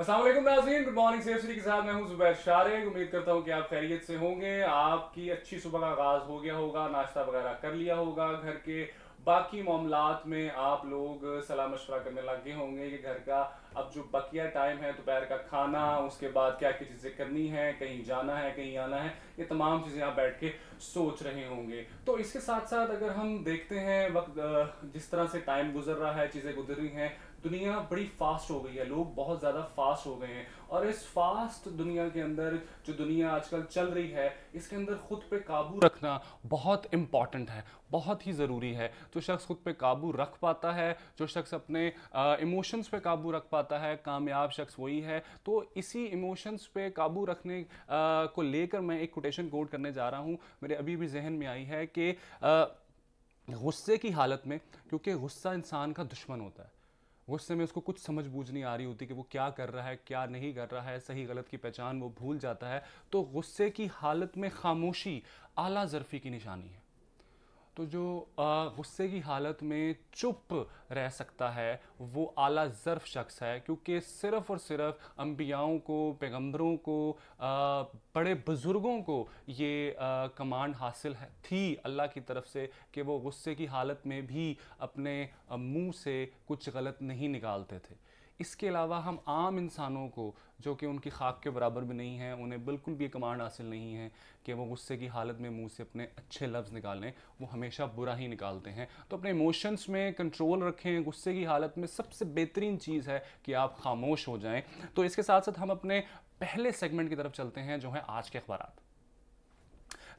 असलम नाजीन good morning safe के साथ मैं हूँ जुबैर शारे उम्मीद करता हूँ कि आप खैरियत से होंगे आपकी अच्छी सुबह का आगाज़ हो गया होगा नाश्ता वगैरह कर लिया होगा घर के बाकी मामला में आप लोग सलाह मशवरा करने लगे होंगे कि घर का अब जो बकिया टाइम है दोपहर का खाना उसके बाद क्या क्या चीज़ें करनी है कहीं जाना है कहीं आना है ये तमाम चीज़ें आप बैठ के सोच रहे होंगे तो इसके साथ साथ अगर हम देखते हैं वक्त जिस तरह से टाइम गुजर रहा है चीज़ें गुजर रही हैं दुनिया बड़ी फास्ट हो गई है लोग बहुत ज़्यादा फास्ट हो गए हैं और इस फास्ट दुनिया के अंदर जो दुनिया आजकल चल रही है इसके अंदर खुद पे काबू रखना बहुत इम्पॉर्टेंट है बहुत ही ज़रूरी है जो शख्स खुद पे काबू रख पाता है जो शख्स अपने इमोशंस पे काबू रख पाता है कामयाब शख्स वही है तो इसी इमोशंस पे काबू रखने आ, को लेकर मैं एक कोटेशन कोट करने जा रहा हूँ मेरे अभी भी जहन में आई है कि गुस्से की हालत में क्योंकि गुस्सा इंसान का दुश्मन होता है उस समय उसको कुछ समझ बूझ नहीं आ रही होती कि वो क्या कर रहा है क्या नहीं कर रहा है सही गलत की पहचान वो भूल जाता है तो गुस्से की हालत में खामोशी आला जरफी की निशानी है तो जो गुस्से की हालत में चुप रह सकता है वो आला ज़र्फ शख्स है क्योंकि सिर्फ़ और सिर्फ अम्बियाओं को पैगम्बरों को आ, बड़े बुज़ुर्गों को ये आ, कमांड हासिल है थी अल्लाह की तरफ से कि वो गुस्से की हालत में भी अपने मुंह से कुछ गलत नहीं निकालते थे इसके अलावा हम आम इंसानों को जो कि उनकी खाक के बराबर भी नहीं है उन्हें बिल्कुल भी कमांड हासिल नहीं है कि वो गुस्से की हालत में मुंह से अपने अच्छे लफ्ज़ निकालें वो हमेशा बुरा ही निकालते हैं तो अपने इमोशंस में कंट्रोल रखें गुस्से की हालत में सबसे बेहतरीन चीज़ है कि आप खामोश हो जाएं तो इसके साथ साथ हम अपने पहले सेगमेंट की तरफ चलते हैं जो है आज के अखबार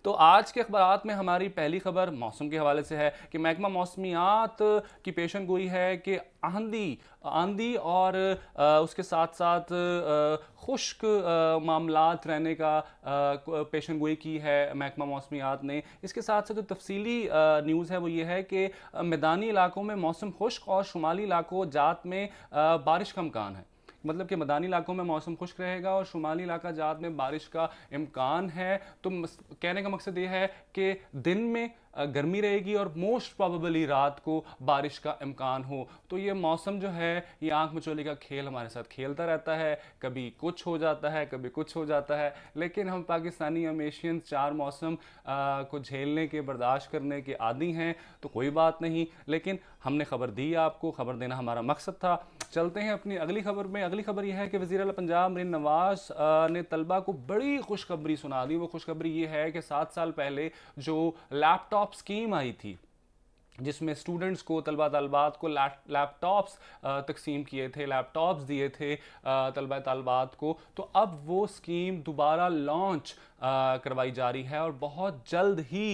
तो आज के अखबार में हमारी पहली खबर मौसम के हवाले से है कि महकमा मौसमियात की पेशन गोई है कि आंधी आंधी और आ, उसके साथ साथ खुश्क मामला रहने का पेशन गोई की है महकमा मौसमियात ने इसके साथ साथ जो तफसीली न्यूज़ है वो ये है कि मैदानी इलाकों में मौसम खुश्क और शुमाली इलाकों जात में बारिश का अमकान है मतलब कि मैदानी इलाकों में मौसम खुश्क रहेगा और शुमाली इलाका जात में बारिश का इम्कान है तो कहने का मकसद ये है कि दिन में गर्मी रहेगी और मोस्ट प्रॉबली रात को बारिश का इम्कान हो तो ये मौसम जो है ये आँख मचोली का खेल हमारे साथ खेलता रहता है कभी कुछ हो जाता है कभी कुछ हो जाता है लेकिन हम पाकिस्तानी हम एशियन चार मौसम आ, को झेलने के बर्दाश्त करने के आदि हैं तो कोई बात नहीं लेकिन हमने खबर दी आपको खबर देना हमारा मकसद था चलते हैं अपनी अगली खबर में अगली खबर यह है कि वजी अला पंजाब मरीन नवाज ने तलबा को बड़ी खुशखबरी सुना दी वो खुशखबरी ये है कि सात साल पहले जो लैपटॉप स्कीम आई थी जिसमें स्टूडेंट्स को तलबा तलबात को लैपटॉप्स तकसीम किए थे लैपटॉप्स दिए थे तलबा तलबात को तो अब वो स्कीम दोबारा लॉन्च करवाई जा रही है और बहुत जल्द ही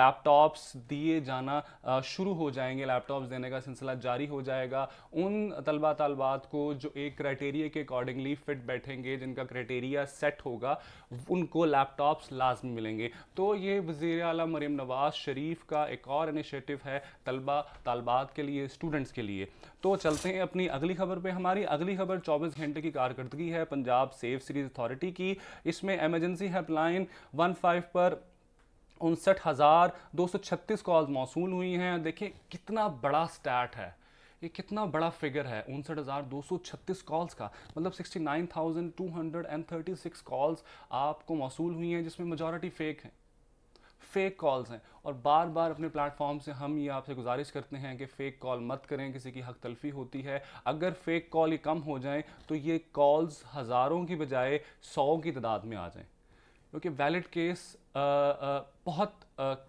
लैपटॉप्स दिए जाना शुरू हो जाएंगे लैपटॉप्स देने का सिलसिला जारी हो जाएगा उन तलबा तलबात को जो एक क्राइटेरिया के अकॉर्डिंगली फिट बैठेंगे जिनका क्राइटेरिया सेट होगा उनको लैपटॉप्स लाजमी मिलेंगे तो ये वज़ी अला मरीम नवाज शरीफ का एक और इनिशिएटिव है तलबा तलबात के लिए स्टूडेंट्स के लिए तो चलते हैं अपनी अगली खबर पे हमारी अगली खबर 24 घंटे की कारकर्दगी है पंजाब सेफ सीरीज अथॉरिटी की इसमें एमरजेंसी है हेल्पलाइन वन फाइव पर उनसठ हज़ार दो सौ छत्तीस कॉल मौसू हुई हैं देखिए कितना बड़ा स्टैट है ये कितना बड़ा फिगर है उनसठ हज़ार दो सौ छत्तीस कॉल्स का मतलब sixty nine thousand two hundred and thirty six calls आपको मौसू हुई हैं जिसमें मेजॉरिटी फेक हैं फेक कॉल्स हैं और बार बार अपने प्लेटफॉर्म से हम ये आपसे गुजारिश करते हैं कि फ़ेक कॉल मत करें किसी की हक तलफी होती है अगर फ़ेक कॉल ये कम हो जाएं तो ये कॉल्स हज़ारों की बजाय सौ की तादाद में आ जाएं क्योंकि वैलिड केस बहुत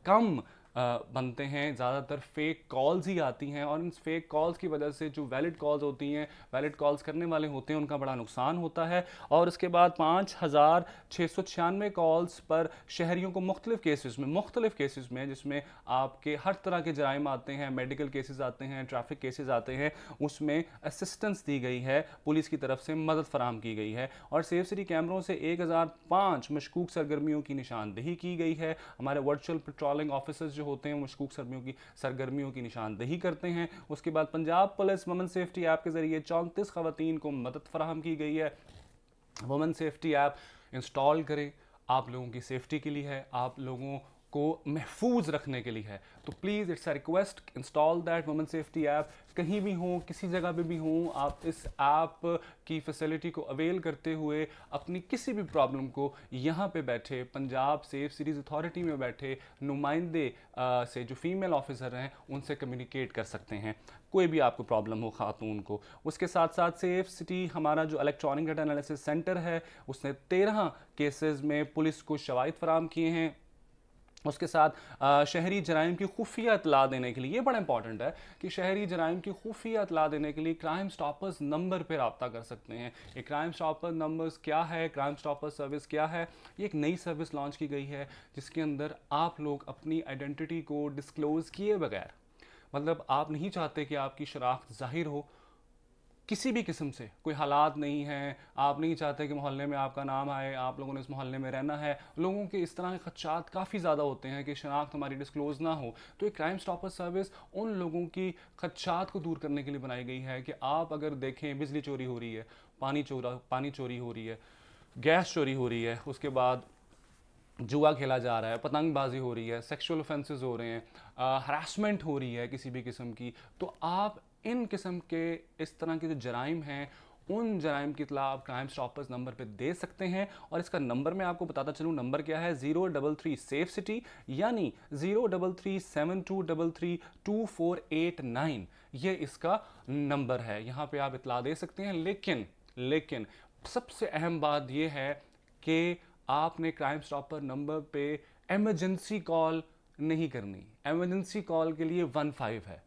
कम बनते हैं ज़्यादातर फेक कॉल्स ही आती हैं और इन फेक कॉल्स की वजह से जो वैलिड कॉल्स होती हैं वैलिड कॉल्स करने वाले होते हैं उनका बड़ा नुकसान होता है और उसके बाद पाँच हज़ार छः सौ छियानवे कॉल्स पर शहरीों को मुख्तलिफ़ केसेस में मुख्तलिफ़ केसेस में जिसमें आपके हर तरह के जराइम आते हैं मेडिकल केसेस आते हैं ट्रैफिक केसेस आते हैं उसमें असिस्टेंस दी गई है पुलिस की तरफ से मदद फराम की गई है और सेफ सिटी कैमरों से एक हज़ार पाँच मशकूक सरगर्मियों की निशानदेही की गई है हमारे वर्चुअल पेट्रोलिंग ऑफिसर्स जो होते हैं मशकूक सर्मियों की सरगर्मियों की निशानदेही करते हैं उसके बाद Punjab police women safety app के ज़रिए चौंतीस खवतान को मदद फराहम की गई है वमन सेफ्टी ऐप इंस्टॉल करें आप लोगों की सेफ्टी के लिए है आप लोगों को महफूज रखने के लिए है तो please it's a request install that women safety app कहीं भी हों किसी जगह पे भी हों आप इस ऐप की फैसिलिटी को अवेल करते हुए अपनी किसी भी प्रॉब्लम को यहाँ पे बैठे पंजाब सेफ सीरीज़ अथॉरिटी में बैठे नुमाइंदे से जो फीमेल ऑफिसर हैं उनसे कम्युनिकेट कर सकते हैं कोई भी आपको प्रॉब्लम हो खातून को उसके साथ साथ सेफ सिटी हमारा जो इलेक्ट्रॉनिक डाटा एनालिसिस सेंटर है उसने तेरह केसेस में पुलिस को शवाइत फराम किए हैं उसके साथ शहरी जराइम की खुफिया इतला देने के लिए ये बड़ा इंपॉर्टेंट है कि शहरी जराइम की खुफिया इतला देने के लिए क्राइम स्टॉपर्स नंबर पर रबता कर सकते हैं ये क्राइम स्टॉपर नंबर्स क्या है क्राइम स्टॉपर सर्विस क्या है ये एक नई सर्विस लॉन्च की गई है जिसके अंदर आप लोग अपनी आइडेंटिटी को डिस्क्लोज़ किए बगैर मतलब आप नहीं चाहते कि आपकी शराख जाहिर हो किसी भी किस्म से कोई हालात नहीं है आप नहीं चाहते कि मोहल्ले में आपका नाम आए आप लोगों ने इस मोहल्ले में रहना है लोगों के इस तरह के खदशात काफ़ी ज़्यादा होते हैं कि शनाख्त हमारी डिस्क्लोज ना हो तो एक क्राइम स्टॉपर सर्विस उन लोगों की खदशात को दूर करने के लिए बनाई गई है कि आप अगर देखें बिजली चोरी हो रही है पानी चोरा पानी चोरी हो रही है गैस चोरी हो रही है उसके बाद जुआ खेला जा रहा है पतंगबाजी हो रही है सेक्सुअल ऑफेंसेस हो रहे हैं हरासमेंट हो रही है किसी भी किस्म की तो आप इन किस्म के इस तरह के जो जराइम हैं उन जराइम की इतला आप क्राइम स्टॉपर्स नंबर पे दे सकते हैं और इसका नंबर मैं आपको बताता चलूँ नंबर क्या है zero double three safe city यानी zero double three seven two double three two four eight nine ये इसका नंबर है यहाँ पे आप इतला दे सकते हैं लेकिन लेकिन सबसे अहम बात यह है कि आपने क्राइम स्टॉपर नंबर पे एमरजेंसी कॉल नहीं करनी एमरजेंसी कॉल के लिए वन फाइव है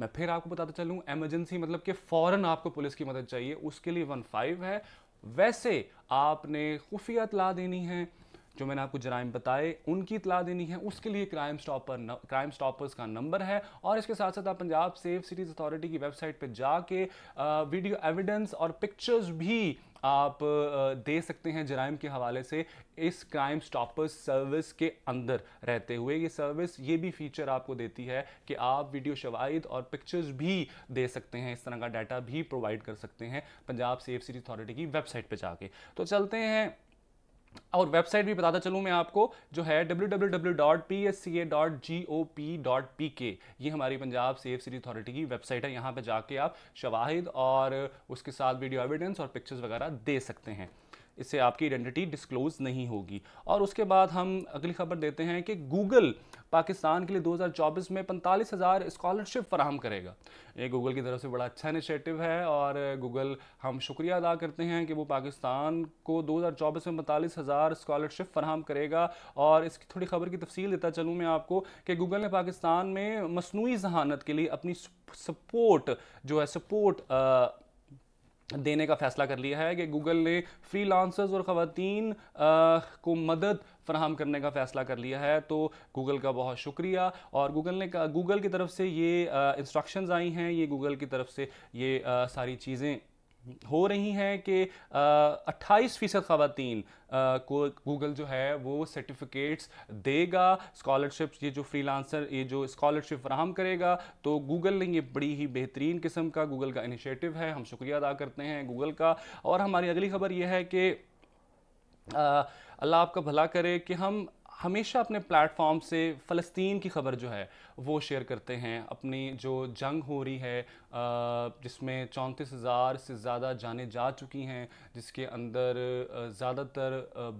मैं फिर आपको बताता चलूँ एमरजेंसी मतलब कि फ़ौरन आपको पुलिस की मदद चाहिए उसके लिए वन फाइव है वैसे आपने खुफिया इतला देनी है जो मैंने आपको जराइम बताए उनकी इतला देनी है उसके लिए क्राइम स्टॉपर क्राइम स्टॉपर्स का नंबर है और इसके साथ साथ आप पंजाब सेफ सिटीज़ अथॉरिटी की वेबसाइट पर जाके वीडियो एविडेंस और पिक्चर्स भी आप दे सकते हैं जराइम के हवाले से इस क्राइम स्टॉपर्स सर्विस के अंदर रहते हुए ये सर्विस ये भी फीचर आपको देती है कि आप वीडियो शवाद और पिक्चर्स भी दे सकते हैं इस तरह का डाटा भी प्रोवाइड कर सकते हैं पंजाब सेफ सिटी अथॉरिटी की वेबसाइट पर जाके तो चलते हैं और वेबसाइट भी बताता चलूँ मैं आपको जो है www.psca.gop.pk ये हमारी पंजाब सेफ सिटी अथॉरिटी की वेबसाइट है यहाँ पे जाके आप शवाहिद और उसके साथ वीडियो एविडेंस और पिक्चर्स वगैरह दे सकते हैं इससे आपकी आइडेंटिटी डिस्क्लोज नहीं होगी और उसके बाद हम अगली खबर देते हैं कि गूगल पाकिस्तान के लिए 2024 में पैंतालीस हज़ार स्कॉलरशिप फराहम करेगा ये गूगल की तरफ से बड़ा अच्छा इनिशिएटिव है और गूगल हम शुक्रिया अदा करते हैं कि वो पाकिस्तान को 2024 में पैंतालीस हज़ार स्कॉलरशिप फराहम करेगा और इसकी थोड़ी खबर की तफसील देता चलूँ मैं आपको कि गूगल ने पाकिस्तान में मसनू जहानत के लिए अपनी सपोर्ट जो है सपोर्ट देने का फैसला कर लिया है कि गूगल ने फ्रीलांसर्स और ख़वान को मदद फ्राहम करने का फैसला कर लिया है तो गूगल का बहुत शुक्रिया और गूगल ने गूगल की तरफ से ये इंस्ट्रक्शंस आई हैं ये गूगल की तरफ से ये आ, सारी चीज़ें हो रही हैं कि अट्ठाईस फ़ीसद ख़वान को गूगल जो है वो सर्टिफिकेट्स देगा स्कॉलरशिप्स ये जो फ्रीलांसर ये जो स्कॉलरशिप फ्राहम करेगा तो गूगल ने ये बड़ी ही बेहतरीन किस्म का गूगल का इनिशिएटिव है हम शुक्रिया अदा करते हैं गूगल का और हमारी अगली खबर ये है कि अल्लाह आपका भला करे कि हम हमेशा अपने प्लेटफॉर्म से फ़लस्तीन की ख़बर जो है वो शेयर करते हैं अपनी जो जंग हो रही है जिसमें चौंतीस हज़ार से ज़्यादा जाने जा चुकी हैं जिसके अंदर ज़्यादातर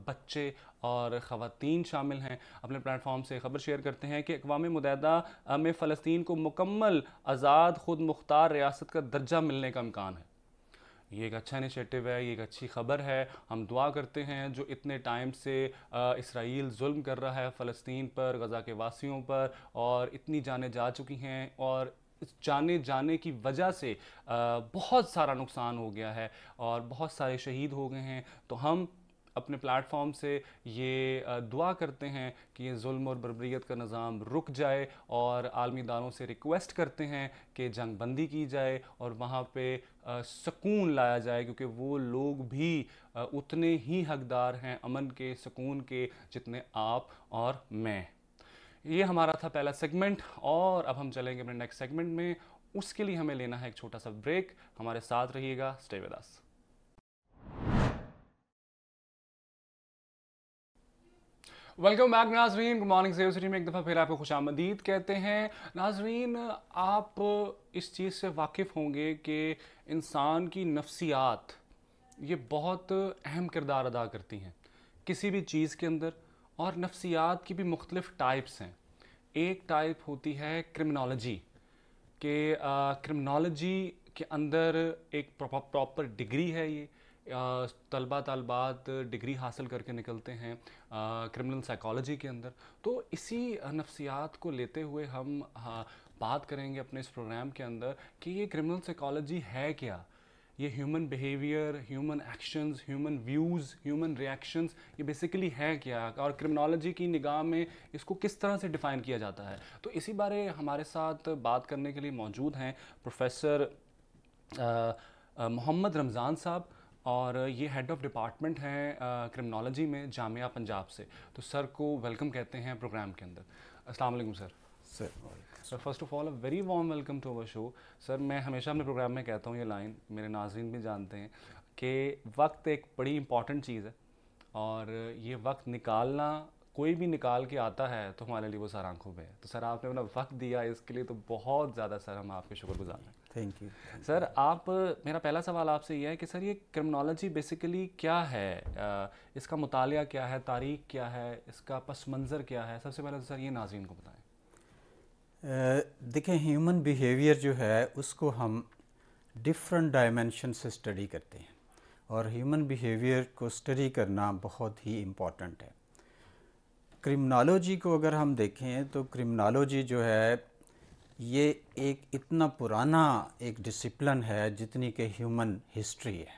बच्चे और ख़वान शामिल हैं अपने प्लेटफॉर्म से ख़बर शेयर करते हैं कि अकवा मुतहदा में फ़लस्तीन को मुकम्मल आज़ाद ख़ुद मुख्तार रियासत का दर्जा मिलने का इम्कान है ये एक अच्छा इनिशिएटिव है ये एक अच्छी खबर है हम दुआ करते हैं जो इतने टाइम से इसराइल जुल्म कर रहा है फ़लस्तीन पर गज़ा के वासियों पर और इतनी जाने जा चुकी हैं और जाने जाने की वजह से बहुत सारा नुकसान हो गया है और बहुत सारे शहीद हो गए हैं तो हम अपने प्लेटफॉर्म से ये दुआ करते हैं कि ये जुल्म और बरबरीत का निज़ाम रुक जाए और आलमी दारों से रिक्वेस्ट करते हैं कि जंग बंदी की जाए और वहाँ पे सुकून लाया जाए क्योंकि वो लोग भी उतने ही हकदार हैं अमन के सुकून के जितने आप और मैं ये हमारा था पहला सेगमेंट और अब हम चलेंगे अपने नेक्स्ट सेगमेंट में उसके लिए हमें लेना है एक छोटा सा ब्रेक हमारे साथ रहिएगा stay with us welcome back नाजरीन गुड मॉर्निंग सेव सिटी में एक दफ़ा फिर आपको खुश आमदीद कहते हैं नाजरीन आप इस चीज़ से वाकिफ़ होंगे कि इंसान की नफ्सियात ये बहुत अहम किरदार अदा करती हैं किसी भी चीज़ के अंदर और नफ्सियात की भी मुख्तलिफ टाइप्स हैं एक टाइप होती है क्रिमिनोलॉजी के क्रिमिनोलॉजी के अंदर एक प्रॉपर डिग्री है ये तलबा तलबात डिग्री हासिल करके निकलते हैं क्रिमिनल साइकोलॉजी के अंदर तो इसी नफ्सियात को लेते हुए हम बात करेंगे अपने इस प्रोग्राम के अंदर कि ये क्रिमिनल साइकोलॉजी है क्या ये human behaviour human actions human views human reactions ये बेसिकली है क्या और क्रिमिनोलॉजी की निगाह में इसको किस तरह से डिफ़ाइन किया जाता है तो इसी बारे हमारे साथ बात करने के लिए मौजूद हैं प्रोफेसर मोहम्मद रमज़ान साहब और ये हेड ऑफ़ डिपार्टमेंट हैं क्रिमिनोलॉजी में जामिया पंजाब से तो सर को वेलकम कहते हैं प्रोग्राम के अंदर अस्सलाम sir sir sir first of all a very warm welcome to our show sir मैं हमेशा अपने प्रोग्राम में कहता हूँ ये लाइन मेरे नाजरन भी जानते हैं कि वक्त एक बड़ी इंपॉर्टेंट चीज़ है और ये वक्त निकालना कोई भी निकाल के आता है तो हमारे लिए वो सर आंखों में है तो सर आपने अपना वक्त दिया इसके लिए तो बहुत ज़्यादा सर हम आपके शुक्रगुजार हैं थैंक यू सर आप मेरा पहला सवाल आपसे यह है कि सर ये क्रिमिनोलॉजी बेसिकली क्या है इसका मुताल क्या है तारीख क्या है इसका पस मंज़र क्या है सबसे पहले तो सर ये नाजीन को बताएं देखें ह्यूमन बिहेवियर जो है उसको हम डिफरेंट डायमेंशन से स्टडी करते हैं और ह्यूमन बिहेवियर को स्टडी करना बहुत ही इम्पॉर्टेंट है क्रिमिनोलॉजी को अगर हम देखें तो क्रिमिनोलॉजी जो है ये एक इतना पुराना एक डिसिप्लिन है जितनी कि ह्यूमन हिस्ट्री है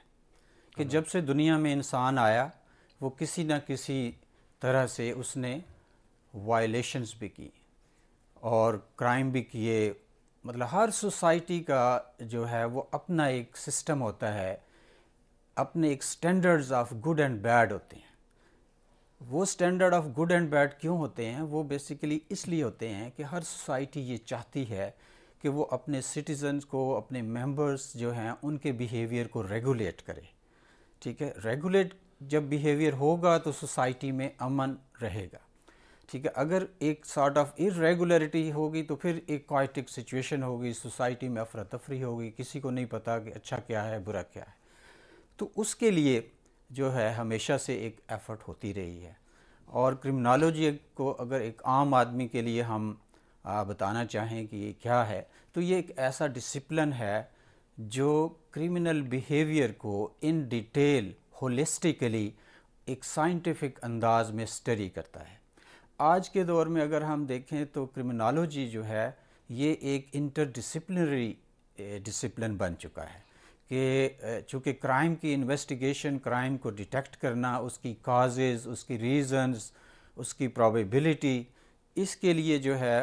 कि हाँ। जब से दुनिया में इंसान आया वो किसी ना किसी तरह से उसने वायलेशंस भी की और क्राइम भी किए मतलब हर सोसाइटी का जो है वो अपना एक सिस्टम होता है अपने एक standards of good and bad होते हैं वो standard of good and bad क्यों होते हैं वो बेसिकली इसलिए होते हैं कि हर सोसाइटी ये चाहती है कि वो अपने सिटीजन्स को अपने मेंबर्स जो हैं उनके बिहेवियर को रेगुलेट करे ठीक है रेगुलेट जब बिहेवियर होगा तो सोसाइटी में अमन रहेगा ठीक है अगर एक सॉर्ट ऑफ इरेगुलरिटी होगी तो फिर एक क्वाइटिक सिचुएशन होगी सोसाइटी में अफरा तफरी होगी किसी को नहीं पता कि अच्छा क्या है बुरा क्या है तो उसके लिए जो है हमेशा से एक एफ़र्ट होती रही है और क्रिमिनोलॉजी को अगर एक आम आदमी के लिए हम बताना चाहें कि ये क्या है तो ये एक ऐसा डिसिप्लिन है जो क्रिमिनल बिहेवियर को इन डिटेल होलिस्टिकली एक साइंटिफिक अंदाज में स्टडी करता है आज के दौर में अगर हम देखें तो क्रिमिनोलॉजी जो है ये एक इंटरडिसिप्लिनरी डिसिप्लिन बन चुका है कि चूँकि क्राइम की इन्वेस्टिगेशन क्राइम को डिटेक्ट करना उसकी काजेज़ उसकी रीज़न्स उसकी प्रॉबिलिटी इसके लिए जो है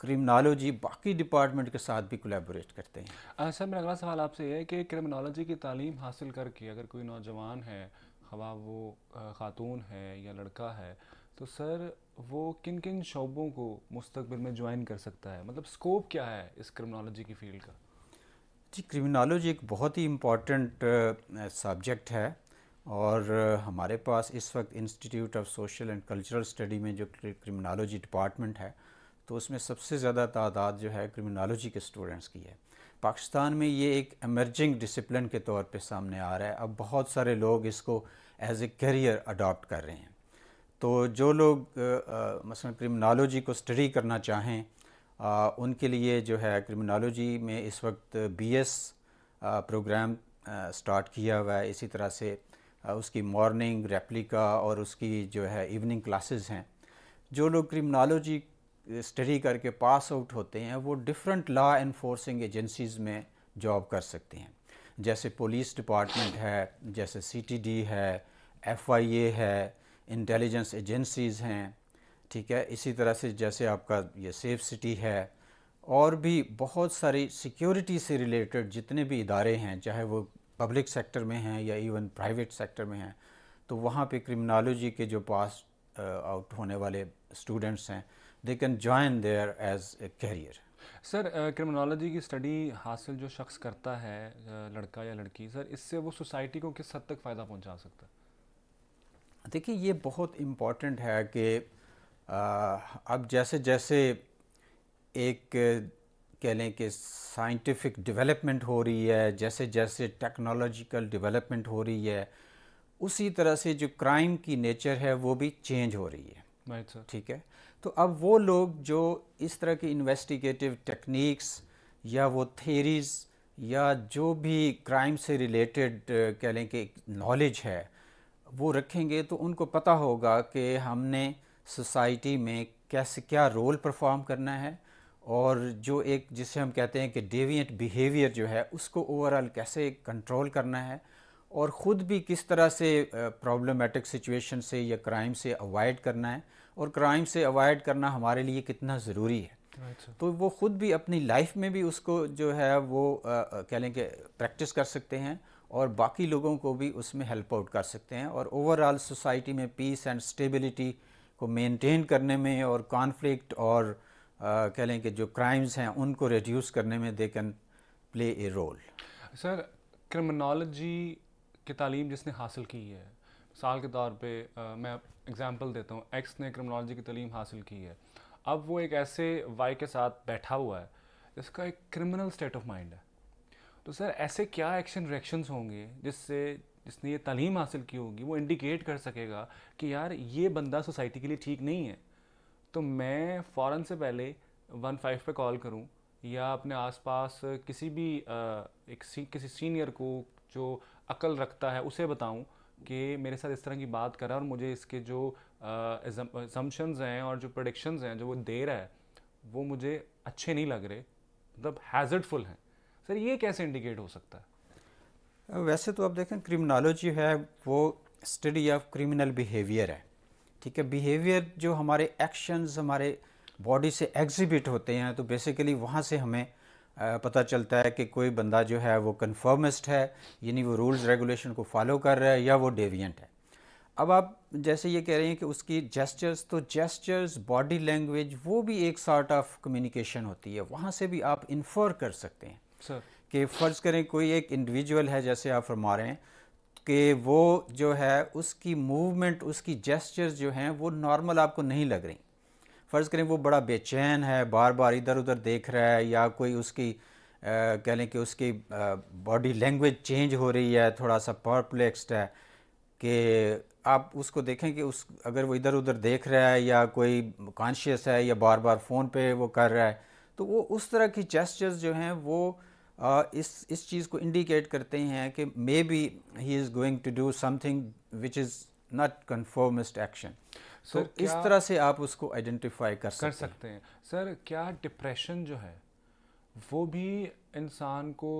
क्रिमिनोलॉजी बाकी डिपार्टमेंट के साथ भी कोलेबोरेट करते हैं सर मेरा अगला सवाल आपसे ये है कि क्रिमिनोलॉजी की तालीम हासिल करके अगर कोई नौजवान है खवा वो ख़ातून है या लड़का है तो सर वो किन किन शोबों को मुस्तबिल में ज्वाइन कर सकता है मतलब स्कोप क्या है इस क्रिमिनोलॉजी की फील्ड का जी क्रिमिनोलॉजी एक बहुत ही इम्पॉर्टेंट सब्जेक्ट है और हमारे पास इस वक्त institute of social and cultural study में जो क्रिमिनोलॉजी डिपार्टमेंट है तो उसमें सबसे ज़्यादा तादाद जो है क्रिमिनोलॉजी के स्टूडेंट्स की है पाकिस्तान में ये एक एमर्जिंग डिसिप्लिन के तौर पे सामने आ रहा है अब बहुत सारे लोग इसको एज ए करियर अडॉप्ट कर रहे हैं तो जो लोग मसलन क्रिमिनोलॉजी को स्टडी करना चाहें आ, उनके लिए जो है क्रिमिनोलॉजी में इस वक्त बीएस प्रोग्राम स्टार्ट किया हुआ है इसी तरह से उसकी मॉर्निंग रेप्लिका और उसकी जो है इवनिंग क्लासेस हैं जो लोग क्रिमिनोलॉजी स्टडी करके पास आउट होते हैं वो डिफरेंट लॉ एनफोर्सिंग एजेंसीज़ में जॉब कर सकते हैं जैसे पुलिस डिपार्टमेंट है जैसे सीटीडी है एफआईए है इंटेलिजेंस एजेंसीज़ हैं ठीक है इसी तरह से जैसे आपका ये सेफ़ सिटी है और भी बहुत सारी सिक्योरिटी से रिलेटेड जितने भी इदारे हैं चाहे वो पब्लिक सेक्टर में हैं या इवन प्राइवेट सेक्टर में हैं तो वहाँ पे क्रिमिनोलॉजी के जो पास आउट uh, होने वाले स्टूडेंट्स हैं they can join their as a career sir criminology की स्टडी हासिल जो शख्स करता है uh, लड़का या लड़की सर इससे वो सोसाइटी को किस हद तक फ़ायदा पहुँचा सकता है देखिए ये बहुत इम्पॉर्टेंट है कि अब जैसे जैसे एक कह लें कि साइंटिफिक डेवलपमेंट हो रही है जैसे जैसे टेक्नोलॉजिकल डेवलपमेंट हो रही है उसी तरह से जो क्राइम की नेचर है वो भी चेंज हो रही है ठीक है तो अब वो लोग जो इस तरह की इन्वेस्टिगेटिव टेक्निक्स या वो थेरीज या जो भी क्राइम से रिलेटेड कह लें कि नॉलेज है वो रखेंगे तो उनको पता होगा कि हमने सोसाइटी में कैसे क्या रोल परफॉर्म करना है और जो एक जिसे हम कहते हैं कि डेविएंट बिहेवियर जो है उसको ओवरऑल कैसे कंट्रोल करना है और ख़ुद भी किस तरह से प्रॉब्लमेटिक सिचुएशन से या क्राइम से अवॉइड करना है और क्राइम से अवॉइड करना हमारे लिए कितना ज़रूरी है अच्छा। तो वो ख़ुद भी अपनी लाइफ में भी उसको जो है वो कह लें कि प्रैक्टिस कर सकते हैं और बाकी लोगों को भी उसमें हेल्प आउट कर सकते हैं और ओवरऑल सोसाइटी में पीस एंड स्टेबिलिटी को मेंटेन करने में और कॉन्फ्लिक्ट और कह लें कि जो क्राइम्स हैं उनको रिड्यूस करने में they can play a role sir criminology की तालीम जिसने हासिल की है मिसाल के तौर पे आ, मैं एग्जांपल देता हूँ एक्स ने क्रिमिनोलॉजी की तलीम हासिल की है अब वो एक ऐसे वाई के साथ बैठा हुआ है जिसका एक क्रिमिनल स्टेट ऑफ माइंड है तो सर ऐसे क्या एक्शन रिएक्शंस होंगे जिससे जिसने ये तालीम हासिल की होगी वो इंडिकेट कर सकेगा कि यार ये बंदा सोसाइटी के लिए ठीक नहीं है तो मैं फ़ौर से पहले वन फाइव पर कॉल करूँ या अपने आसपास किसी भी एक सी, किसी सीनियर को जो अकल रखता है उसे बताऊं कि मेरे साथ इस तरह की बात करा और मुझे इसके जो एजम्पन्स हैं और जो प्रोडिक्शन हैं जो वो दे रहा है वो मुझे अच्छे नहीं लग रहे मतलब हैज़र्डफुल हैं सर ये कैसे इंडिकेट हो सकता है वैसे तो आप देखें क्रिमिनोलॉजी है वो स्टडी ऑफ क्रिमिनल बिहेवियर है ठीक है बिहेवियर जो हमारे एक्शंस हमारे बॉडी से एग्जिबिट होते हैं तो बेसिकली वहाँ से हमें पता चलता है कि कोई बंदा जो है वो कन्फर्मिस्ट है यानी वो रूल्स रेगुलेशन को फॉलो कर रहा है या वो डेवियंट है अब आप जैसे ये कह रहे हैं कि उसकी जेस्चर्स तो जेस्चर्स बॉडी लैंग्वेज वो भी एक सॉर्ट ऑफ कम्युनिकेशन होती है वहाँ से भी आप इन्फर कर सकते हैं सर कि फ़र्ज़ करें कोई एक इंडिविजुअल है जैसे आप फरमा रहे हैं कि वो जो है उसकी मूवमेंट उसकी जेस्चर्स जो हैं वो नॉर्मल आपको नहीं लग रही फ़र्ज़ करें वो बड़ा बेचैन है बार बार इधर उधर देख रहा है या कोई उसकी कह लें कि उसकी बॉडी लैंग्वेज चेंज हो रही है थोड़ा सा परप्लेक्सड है कि आप उसको देखें कि उस अगर वो इधर उधर देख रहा है या कोई कॉन्शियस है या बार बार फ़ोन पे वो कर रहा है तो वो उस तरह की जेस्चर्स जो हैं वो इस इस चीज़ को इंडिकेट करते हैं कि maybe he is going to do something which is not conformist action so इस तरह से आप उसको आइडेंटिफाई कर, कर सकते हैं सर क्या डिप्रेशन जो है वो भी इंसान को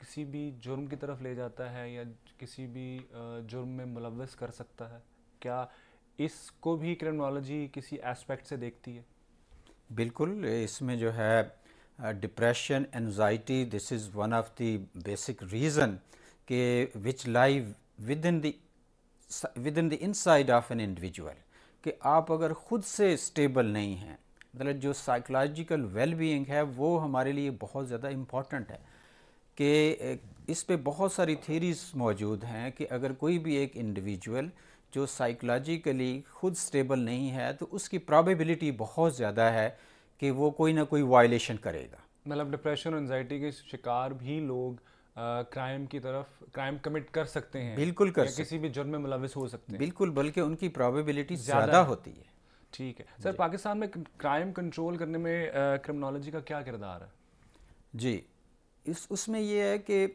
किसी भी जुर्म की तरफ ले जाता है या किसी भी जुर्म में मुलवस कर सकता है क्या इसको भी क्रिमिनोलॉजी किसी एस्पेक्ट से देखती है बिल्कुल इसमें जो है depression uh, depression, this is one of the basic reason के which live with in the the the inside of an individual कि आप अगर खुद से स्टेबल नहीं हैं मतलब जो साइकोलॉजिकल वेल बीइंग है वो हमारे लिए बहुत ज़्यादा इम्पॉर्टेंट है कि इस पे बहुत सारी थीरीज मौजूद हैं कि अगर कोई भी एक इंडिविजुअल जो साइकोलॉजिकली खुद स्टेबल नहीं है तो उसकी प्रॉबिबिलिटी बहुत ज़्यादा है कि वो कोई ना कोई वायलेशन करेगा मतलब डिप्रेशन और एनजाइटी के शिकार भी लोग क्राइम की तरफ क्राइम कमिट कर सकते हैं बिल्कुल कर सकते किसी भी जुर्म में मुलविस हो सकते हैं बिल्कुल बल्कि उनकी प्रोबेबिलिटी ज़्यादा होती है ठीक है सर पाकिस्तान में क्राइम कंट्रोल करने में क्रिमिनोलॉजी का क्या किरदार है जी इस उसमें यह है कि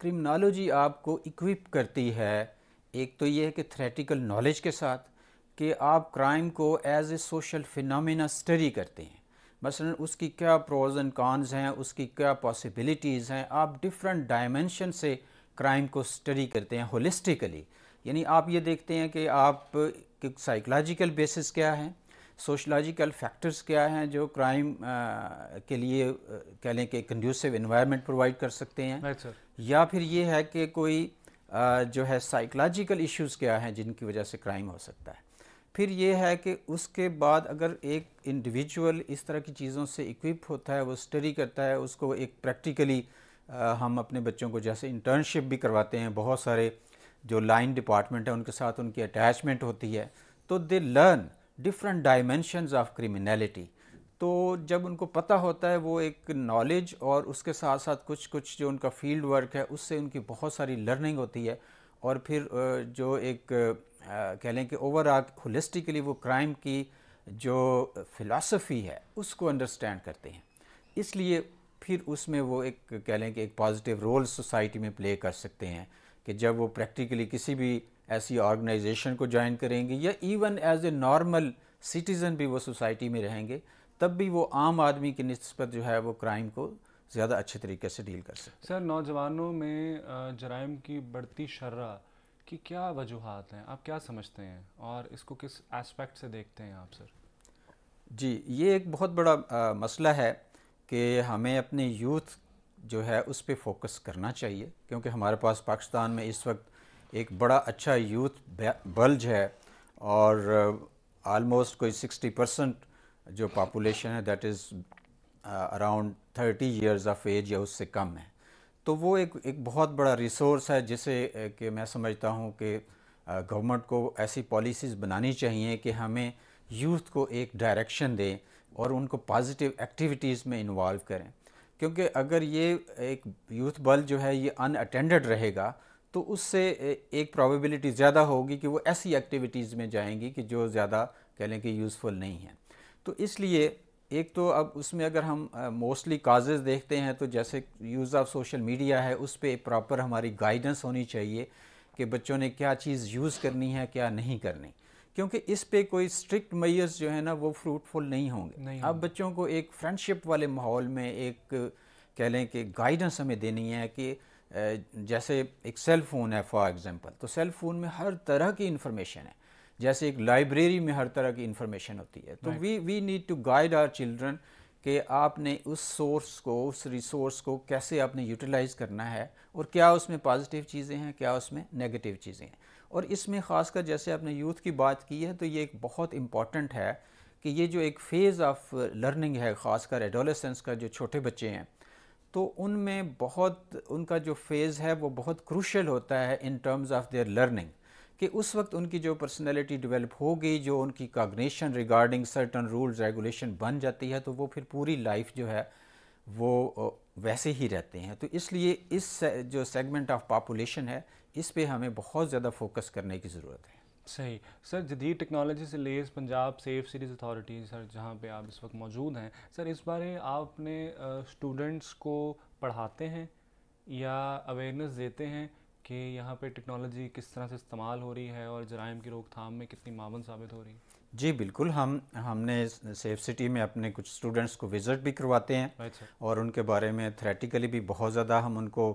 क्रिमिनोलॉजी आपको इक्विप करती है एक तो ये है कि थ्रेटिकल नॉलेज के साथ कि आप क्राइम को as a social phenomena study करते हैं मसलन उसकी क्या प्रोज एंड कॉन्स हैं उसकी क्या पॉसिबिलिटीज़ हैं आप डिफरेंट डायमेंशन से क्राइम को स्टडी करते हैं होलिस्टिकली यानी आप ये देखते हैं कि आप साइकोलॉजिकल बेसिस क्या हैं सोशलॉजिकल फैक्टर्स क्या हैं जो क्राइम आ, के लिए कह लें कि कंड्यूसिव इन्वायरमेंट प्रोवाइड कर सकते हैं right, या फिर ये है कि कोई आ, जो है साइकोलॉजिकल इश्यूज़ क्या हैं जिनकी वजह से क्राइम हो सकता है फिर ये है कि उसके बाद अगर एक इंडिविजुअल इस तरह की चीज़ों से इक्विप होता है वो स्टडी करता है उसको एक प्रैक्टिकली हम अपने बच्चों को जैसे इंटर्नशिप भी करवाते हैं बहुत सारे जो लाइन डिपार्टमेंट है उनके साथ उनकी अटैचमेंट होती है तो they learn different dimensions of criminality तो जब उनको पता होता है वो एक नॉलेज और उसके साथ साथ कुछ कुछ जो उनका फील्ड वर्क है उससे उनकी बहुत सारी लर्निंग होती है और फिर जो एक कह लें कि ओवरऑल होलिस्टिकली वो क्राइम की जो फ़िलासफ़ी है उसको अंडरस्टैंड करते हैं इसलिए फिर उसमें वो एक कह लें कि एक पॉजिटिव रोल सोसाइटी में प्ले कर सकते हैं कि जब वो प्रैक्टिकली किसी भी ऐसी ऑर्गेनाइजेशन को ज्वाइन करेंगे या even as a normal citizen भी वो सोसाइटी में रहेंगे तब भी वो आम आदमी की नस्बत जो है वो क्राइम को ज़्यादा अच्छे तरीके से डील कर सकते सर नौजवानों में जराइम की बढ़ती शर्रा की क्या वजूहत हैं आप क्या समझते हैं और इसको किस एस्पेक्ट से देखते हैं आप सर जी ये एक बहुत बड़ा आ, मसला है कि हमें अपने यूथ जो है उस पर फोकस करना चाहिए क्योंकि हमारे पास पाकिस्तान में इस वक्त एक बड़ा अच्छा यूथ बल्ज है और आलमोस्ट कोई सिक्सटी परसेंट जो पॉपुलेशन है that is around thirty years of age या उससे कम है तो वो एक एक बहुत बड़ा रिसोर्स है जिसे कि मैं समझता हूँ कि गवर्नमेंट को ऐसी पॉलिसीज़ बनानी चाहिए कि हमें यूथ को एक डायरेक्शन दें और उनको पॉजिटिव एक्टिविटीज़ में इन्वॉल्व करें क्योंकि अगर ये एक यूथ बल जो है ये अनअटेंडेड रहेगा तो उससे एक प्रोबेबिलिटी ज़्यादा होगी कि वो ऐसी एक्टिविटीज़ में जाएंगी कि जो ज़्यादा कह लें कि यूज़फुल नहीं है तो इसलिए एक तो अब उसमें अगर हम मोस्टली काजेज़ देखते हैं तो जैसे यूज़ ऑफ़ सोशल मीडिया है उस पर प्रॉपर हमारी गाइडेंस होनी चाहिए कि बच्चों ने क्या चीज़ यूज़ करनी है क्या नहीं करनी क्योंकि इस पे कोई स्ट्रिक्ट मैयर्स जो है ना वो फ्रूटफुल नहीं होंगे नहीं अब बच्चों को एक फ्रेंडशिप वाले माहौल में एक कह लें कि गाइडेंस हमें देनी है कि जैसे एक सेल फ़ोन है फॉर एग्ज़ाम्पल तो सेल फ़ोन में हर तरह की इन्फॉर्मेशन है जैसे एक लाइब्रेरी में हर तरह की इंफॉर्मेशन होती है तो we we need to guide our children कि आपने उस सोर्स को उस रिसोर्स को कैसे आपने यूटिलाइज़ करना है और क्या उसमें पॉजिटिव चीज़ें हैं क्या उसमें नेगेटिव चीज़ें हैं और इसमें ख़ासकर जैसे आपने यूथ की बात की है तो ये एक बहुत इम्पॉर्टेंट है कि ये जो एक फ़ेज़ ऑफ लर्निंग है ख़ासकर एडोलेसेंस का जो छोटे बच्चे हैं तो उनमें बहुत उनका जो फेज़ है वो बहुत क्रूशल होता है in terms of their learning कि उस वक्त उनकी जो पर्सनैलिटी हो गई जो उनकी cognition regarding certain rules regulation बन जाती है तो वो फिर पूरी लाइफ जो है वो वैसे ही रहते हैं तो इसलिए इस जो सेगमेंट ऑफ पापोलेशन है इस पे हमें बहुत ज़्यादा फोकस करने की ज़रूरत है सही सर जदीद टेक्नोलॉजी से लेस Punjab safe cities authority sir जहाँ पे आप इस वक्त मौजूद हैं सर इस बारे आपने स्टूडेंट्स को पढ़ाते हैं या अवेयरनेस देते हैं कि यहाँ पे टेक्नोलॉजी किस तरह से इस्तेमाल हो रही है और जराइम की रोकथाम में कितनी मामन साबित हो रही है जी बिल्कुल हम हमने सेफ सिटी में अपने कुछ स्टूडेंट्स को विज़िट भी करवाते हैं और उनके बारे में थ्रेटिकली भी बहुत ज़्यादा हम उनको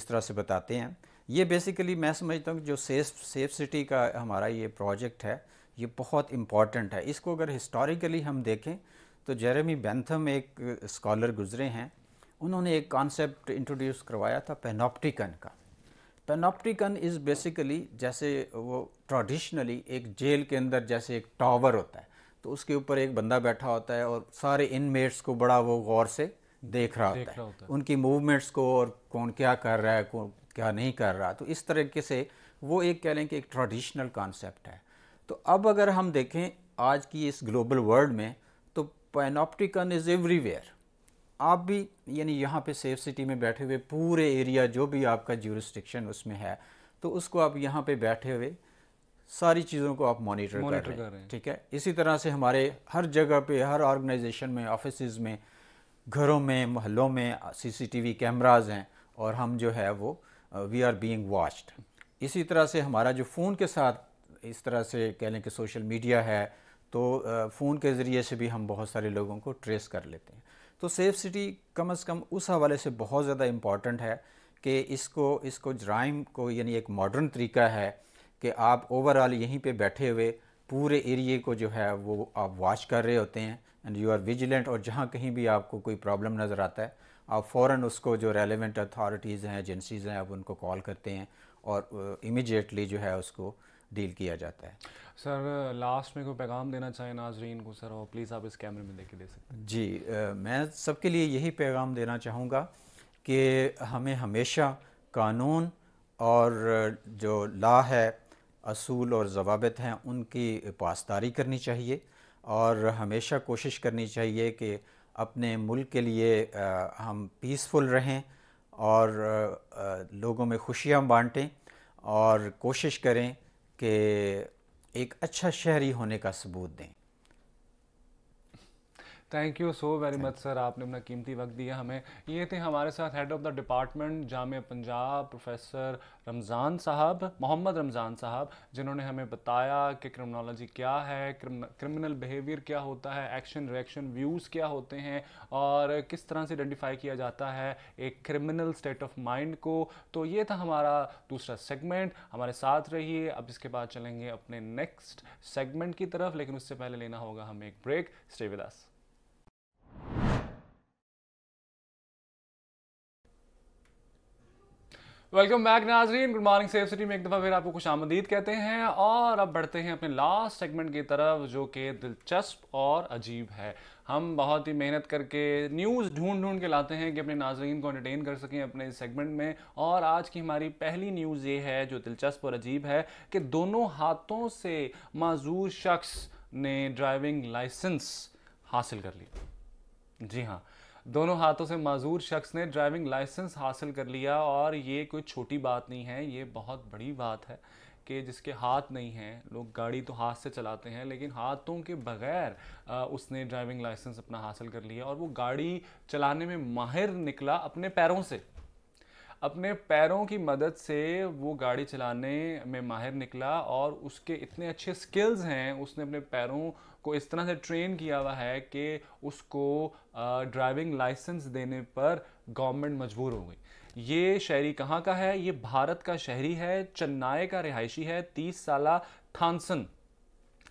इस तरह से बताते हैं ये बेसिकली मैं समझता हूँ कि जो सेफ सेफ सिटी का हमारा ये प्रोजेक्ट है ये बहुत इम्पॉर्टेंट है इसको अगर हिस्टोरिकली हम देखें तो जेरेमी बेंथम एक स्कॉलर गुजरे हैं उन्होंने एक कॉन्सेप्ट इंट्रोड्यूस करवाया था पेनोप्टिकन का पेनोप्टिकन इज बेसिकली जैसे वो ट्रेडिशनली एक जेल के अंदर जैसे एक टावर होता है तो उसके ऊपर एक बंदा बैठा होता है और सारे इनमेट्स को बड़ा वो गौर से देख रहा देख होता, है। है उनकी मूवमेंट्स को और कौन क्या कर रहा है कौन क्या नहीं कर रहा तो इस तरीके से वो एक कह लें कि एक ट्रेडिशनल कॉन्सेप्ट है तो अब अगर हम देखें आज की इस ग्लोबल वर्ल्ड में तो पेनोप्टिकन इज़ एवरीवेयर आप भी यानी यहाँ पे सेफ सिटी में बैठे हुए पूरे एरिया जो भी आपका ज्यूरिस्टिक्शन उसमें है तो उसको आप यहाँ पे बैठे हुए सारी चीज़ों को आप मॉनिटर कर रहे हैं ठीक है इसी तरह से हमारे हर जगह पे हर ऑर्गेनाइजेशन में ऑफिस में घरों में महलों में सीसीटीवी कैमराज हैं और हम जो है वो वी आर बीइंग वॉच्ड इसी तरह से हमारा जो फ़ोन के साथ इस तरह से कह लें कि सोशल मीडिया है तो फ़ोन के ज़रिए से भी हम बहुत सारे लोगों को ट्रेस कर लेते हैं तो सेफ सिटी कम अज़ कम उस हवाले से बहुत ज़्यादा इम्पॉर्टेंट है कि इसको इसको जराइम को यानी एक मॉडर्न तरीका है कि आप ओवरऑल यहीं पे बैठे हुए पूरे एरिए को जो है वो आप वॉच कर रहे होते हैं एंड यू आर विजिलेंट और जहाँ कहीं भी आपको कोई प्रॉब्लम नज़र आता है आप फ़ौर उसको जो रेलिवेंट अथॉरिटीज़ हैं एजेंसीज़ हैं आप उनको कॉल करते हैं और इमिजिएटली uh, जो है उसको डील किया जाता है सर लास्ट में कोई पैगाम देना चाहें नाजरीन को सर और प्लीज़ आप इस कैमरे में देख के दे सकते हैं जी आ, मैं सबके लिए यही पैगाम देना चाहूँगा कि हमें हमेशा कानून और जो ला है असूल और जवाबत हैं उनकी पासदारी करनी चाहिए और हमेशा कोशिश करनी चाहिए कि अपने मुल्क के लिए हम पीसफुल रहें और लोगों में खुशियाँ बांटें और कोशिश करें कि एक अच्छा शहरी होने का सबूत दें thank you so very much sir आपने अपना कीमती वक्त दिया हमें ये थे हमारे साथ हेड ऑफ़ द डिपार्टमेंट जाम पंजाब प्रोफेसर रमज़ान साहब मोहम्मद रमज़ान साहब जिन्होंने हमें बताया कि क्रिमिनोलॉजी क्या है क्रिमिनल बिहेवियर क्या होता है एक्शन रिएक्शन व्यूज़ क्या होते हैं और किस तरह से आइडेंटिफाई किया जाता है एक क्रिमिनल स्टेट ऑफ माइंड को तो ये था हमारा दूसरा सेगमेंट हमारे साथ रहिए अब इसके बाद चलेंगे अपने नेक्स्ट सेगमेंट की तरफ लेकिन उससे पहले लेना होगा हमें एक break stay with us welcome back नाजरीन गुड मॉर्निंग सेफ सिटी में एक दफ़ा फिर आपको खुश आमदीद कहते हैं और अब बढ़ते हैं अपने लास्ट सेगमेंट की तरफ जो कि दिलचस्प और अजीब है हम बहुत ही मेहनत करके न्यूज़ ढूंढ ढूंढ के लाते हैं कि अपने नाजरीन को एंटरटेन कर सकें अपने इस सेगमेंट में और आज की हमारी पहली न्यूज़ ये है जो दिलचस्प और अजीब है कि दोनों हाथों से माजूर शख्स ने ड्राइविंग लाइसेंस हासिल कर लिया जी हाँ दोनों हाथों से माजूर शख्स ने ड्राइविंग लाइसेंस हासिल कर लिया और ये कोई छोटी बात नहीं है ये बहुत बड़ी बात है कि जिसके हाथ नहीं हैं लोग गाड़ी तो हाथ से चलाते हैं लेकिन हाथों के बगैर उसने ड्राइविंग लाइसेंस अपना हासिल कर लिया और वो गाड़ी चलाने में माहिर निकला अपने पैरों से अपने पैरों की मदद से वो गाड़ी चलाने में माहिर निकला और उसके इतने अच्छे स्किल्स हैं उसने अपने पैरों को इस तरह से ट्रेन किया हुआ है कि उसको ड्राइविंग लाइसेंस देने पर गवर्नमेंट मजबूर हो गई ये शहरी कहाँ का है ये भारत का शहरी है चेन्नई का रिहायशी है तीस साल थानसन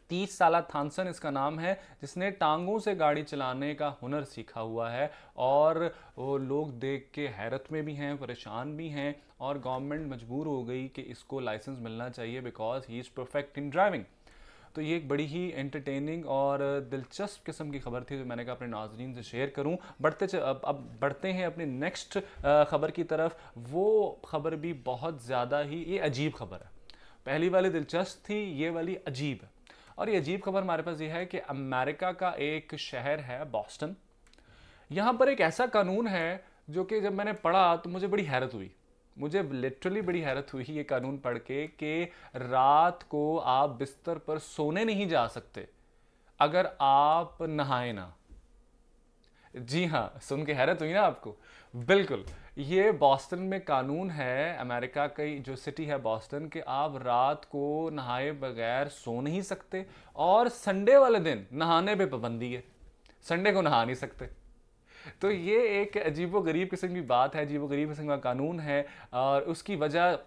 तीस साल थानसन इसका नाम है जिसने टांगों से गाड़ी चलाने का हुनर सीखा हुआ है और वो लोग देख के हैरत में भी हैं परेशान भी हैं और गवर्नमेंट मजबूर हो गई कि इसको लाइसेंस मिलना चाहिए because he is perfect in driving तो ये एक बड़ी ही एंटरटेनिंग और दिलचस्प किस्म की खबर थी जो मैंने कहा अपने नाजरीन से शेयर करूं बढ़ते अब अब बढ़ते हैं अपने नेक्स्ट खबर की तरफ वो खबर भी बहुत ज़्यादा ही ये अजीब खबर है पहली वाली दिलचस्प थी ये वाली अजीब है और ये अजीब खबर हमारे पास ये है कि अमेरिका का एक शहर है बॉस्टन यहाँ पर एक ऐसा कानून है जो कि जब मैंने पढ़ा तो मुझे बड़ी हैरत हुई मुझे लिटरली बड़ी हैरत हुई ये कानून पढ़ के कि रात को आप बिस्तर पर सोने नहीं जा सकते अगर आप नहाए ना जी हाँ सुन के हैरत हुई ना आपको बिल्कुल ये बॉस्टन में कानून है अमेरिका की जो सिटी है बॉस्टन कि आप रात को नहाए बगैर सो नहीं सकते और संडे वाले दिन नहाने पे पाबंदी है संडे को नहा नहीं सकते तो ये एक अजीबो गरीब किस्म की बात है अजीबो गरीब किस्म का कानून है और उसकी वजह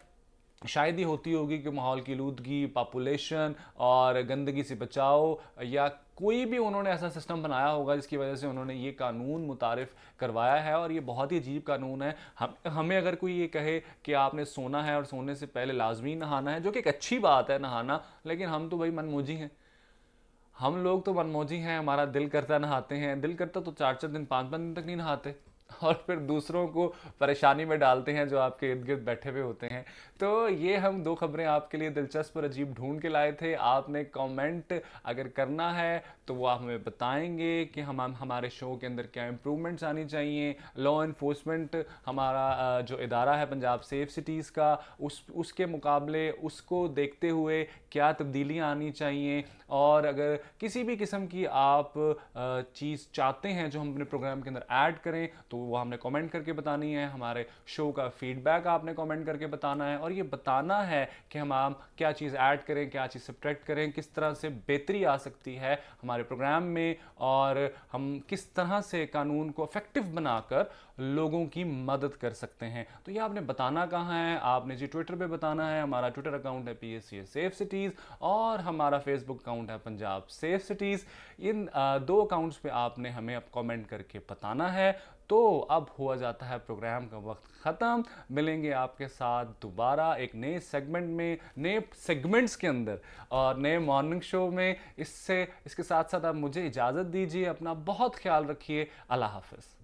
शायद ही होती होगी कि माहौल की लूदगी पापुलेशन और गंदगी से बचाओ या कोई भी उन्होंने ऐसा सिस्टम बनाया होगा जिसकी वजह से उन्होंने ये कानून मुतारफ़ करवाया है और ये बहुत ही अजीब कानून है हम हमें अगर कोई ये कहे कि आपने सोना है और सोने से पहले लाजमी नहाना है जो कि एक अच्छी बात है नहाना लेकिन हम तो भाई मनमोजी हैं हम लोग तो मनमोजी हैं हमारा दिल करता नहाते हैं दिल करता तो चार चार दिन पाँच पाँच दिन तक नहीं नहाते और फिर दूसरों को परेशानी में डालते हैं जो आपके इर्द गिर्द बैठे हुए होते हैं तो ये हम दो खबरें आपके लिए दिलचस्प और अजीब ढूंढ के लाए थे आपने कमेंट अगर करना है तो वो आप हमें बताएंगे कि हम हमारे शो के अंदर क्या इम्प्रूवमेंट्स आनी चाहिए लॉ इन्फोर्समेंट हमारा जो इदारा है पंजाब सेफ सिटीज़ का उस उसके मुकाबले उसको देखते हुए क्या तब्दीलियाँ आनी चाहिए और अगर किसी भी किस्म की आप चीज़ चाहते हैं जो हम अपने प्रोग्राम के अंदर ऐड करें तो वो हमने कमेंट करके बतानी है हमारे शो का फीडबैक आपने कमेंट करके बताना है और ये बताना है कि हम आप क्या चीज़ ऐड करें क्या चीज़ सब्ट्रैक्ट करें किस तरह से बेहतरी आ सकती है हमारे प्रोग्राम में और हम किस तरह से कानून को अफेक्टिव बनाकर लोगों की मदद कर सकते हैं तो ये आपने बताना कहाँ है आपने जी ट्विटर पे बताना है हमारा ट्विटर अकाउंट है P S C safe cities और हमारा फेसबुक अकाउंट है पंजाब सेफ सिटीज़ इन दो अकाउंट्स पे आपने हमें अब कमेंट करके बताना है तो अब हुआ जाता है प्रोग्राम का वक्त ख़त्म मिलेंगे आपके साथ दोबारा एक नए सेगमेंट में नए सेगमेंट्स के अंदर और नए मॉर्निंग शो में इससे इसके साथ साथ आप मुझे इजाज़त दीजिए अपना बहुत ख्याल रखिए अल्लाह हाफिज़